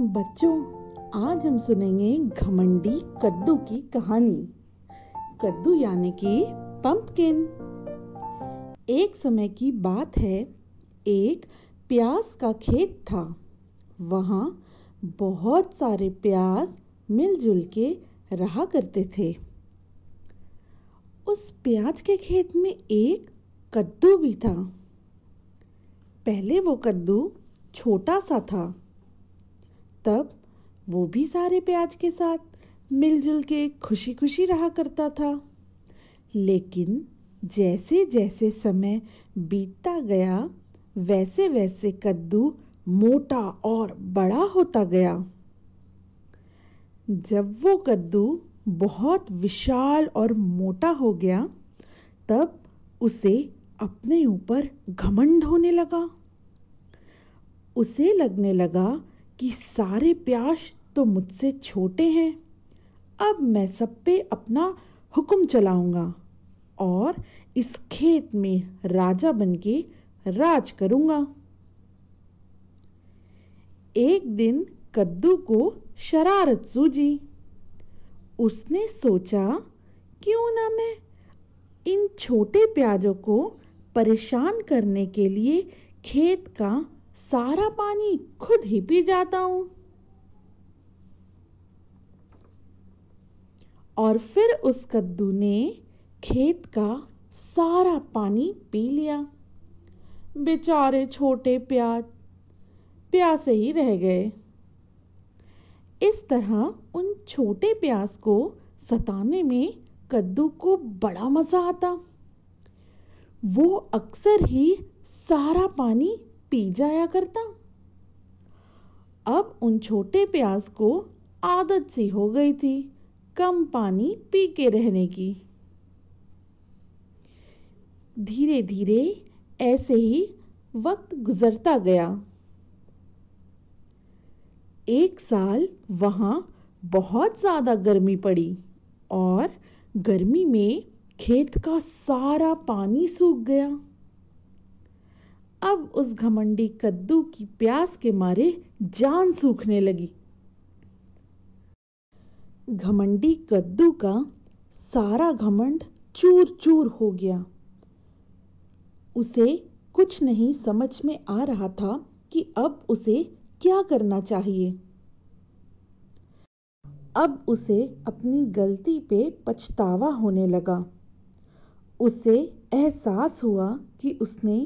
बच्चों आज हम सुनेंगे घमंडी कद्दू की कहानी कद्दू यानी कि पंपकिन एक समय की बात है एक प्याज का खेत था वहाँ बहुत सारे प्याज मिलजुल के रहा करते थे उस प्याज के खेत में एक कद्दू भी था पहले वो कद्दू छोटा सा था तब वो भी सारे प्याज के साथ मिलजुल के खुशी खुशी रहा करता था लेकिन जैसे जैसे समय बीतता गया वैसे वैसे कद्दू मोटा और बड़ा होता गया जब वो कद्दू बहुत विशाल और मोटा हो गया तब उसे अपने ऊपर घमंड होने लगा उसे लगने लगा कि सारे प्याश तो मुझसे छोटे हैं अब मैं सब पे अपना हुक्म चलाऊंगा और इस खेत में राजा बनके राज करूंगा एक दिन कद्दू को शरारत सूझी उसने सोचा क्यों ना मैं इन छोटे प्याजों को परेशान करने के लिए खेत का सारा पानी खुद ही पी जाता हूं और फिर उस कद्दू ने खेत का सारा पानी पी लिया बेचारे छोटे प्याज प्यासे ही रह गए इस तरह उन छोटे प्यास को सताने में कद्दू को बड़ा मज़ा आता वो अक्सर ही सारा पानी पी जाया करता अब उन छोटे प्याज को आदत सी हो गई थी कम पानी पी के रहने की धीरे धीरे ऐसे ही वक्त गुजरता गया एक साल वहाँ बहुत ज़्यादा गर्मी पड़ी और गर्मी में खेत का सारा पानी सूख गया अब उस घमंडी कद्दू की प्यास के मारे जान सूखने लगी घमंडी कद्दू का सारा घमंड चूर चूर हो गया उसे कुछ नहीं समझ में आ रहा था कि अब उसे क्या करना चाहिए अब उसे अपनी गलती पे पछतावा होने लगा उसे एहसास हुआ कि उसने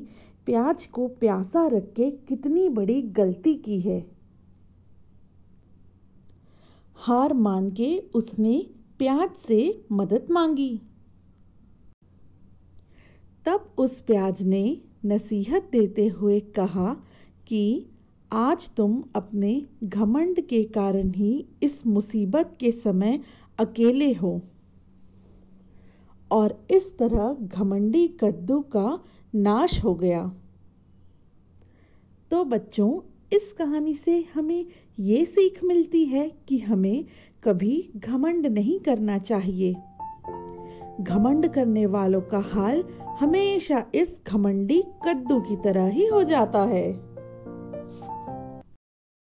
प्याज को प्यासा रख के कितनी बड़ी गलती की है हार मान के उसने प्याज से मदद मांगी तब उस प्याज ने नसीहत देते हुए कहा कि आज तुम अपने घमंड के कारण ही इस मुसीबत के समय अकेले हो और इस तरह घमंडी कद्दू का नाश हो गया तो बच्चों इस कहानी से हमें ये सीख मिलती है कि हमें कभी घमंड नहीं करना चाहिए घमंड करने वालों का हाल हमेशा इस घमंडी कद्दू की तरह ही हो जाता है